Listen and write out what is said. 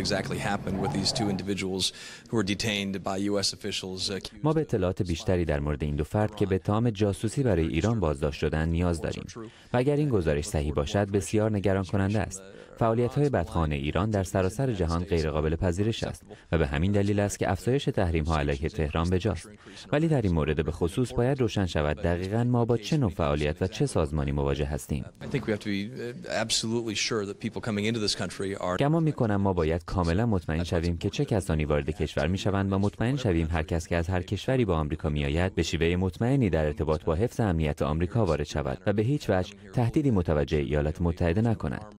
Uh, ما به اطلاعات بیشتری در مورد این دو فرد که به تام جاسوسی برای ایران بازداشت شدن نیاز داریم و اگر این گزارش صحیح باشد بسیار نگران کننده است فعالیت های بدخوانه ایران در سراسر جهان غیرقابل پذیرش است و به همین دلیل است که افزایش تحریم ها علیه تهران بجاست ولی در این مورد به خصوص باید روشن شود دقیقا ما با چه نوع فعالیت و چه سازمانی مواجه هستیم uh, گمان می کنم ما باید کاملا مطمئن شویم که چه کسانی وارد کشور می شوند و مطمئن شویم هر کس که از هر کشوری با آمریکا می به شیوه مطمئنی در ارتباط با حفظ امنیت آمریکا وارد شود و به هیچ وجه تهدیدی متوجه ایالات متحده نکند